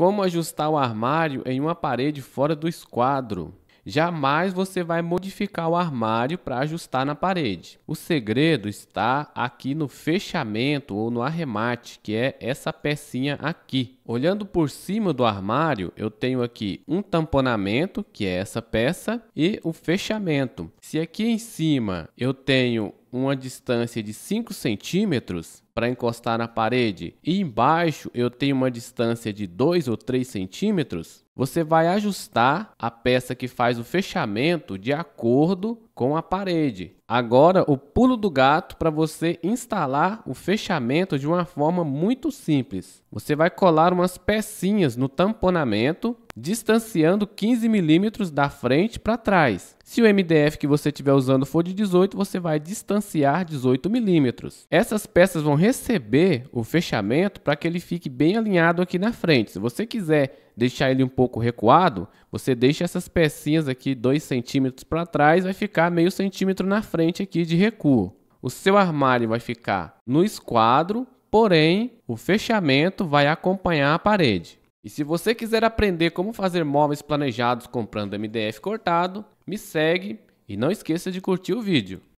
Como ajustar o armário em uma parede fora do esquadro? Jamais você vai modificar o armário para ajustar na parede. O segredo está aqui no fechamento ou no arremate, que é essa pecinha aqui. Olhando por cima do armário, eu tenho aqui um tamponamento, que é essa peça, e o fechamento. Se aqui em cima eu tenho uma distância de 5 centímetros para encostar na parede e embaixo eu tenho uma distância de 2 ou 3 centímetros, você vai ajustar a peça que faz o fechamento de acordo com a parede. Agora, o pulo do gato para você instalar o fechamento de uma forma muito simples. Você vai colar umas pecinhas no tamponamento distanciando 15 milímetros da frente para trás. Se o MDF que você estiver usando for de 18, você vai distanciar 18 milímetros. Essas peças vão receber o fechamento para que ele fique bem alinhado aqui na frente. Se você quiser deixar ele um pouco recuado, você deixa essas pecinhas aqui 2 centímetros para trás, vai ficar meio centímetro na frente aqui de recuo. O seu armário vai ficar no esquadro, porém o fechamento vai acompanhar a parede. E se você quiser aprender como fazer móveis planejados comprando MDF cortado, me segue e não esqueça de curtir o vídeo.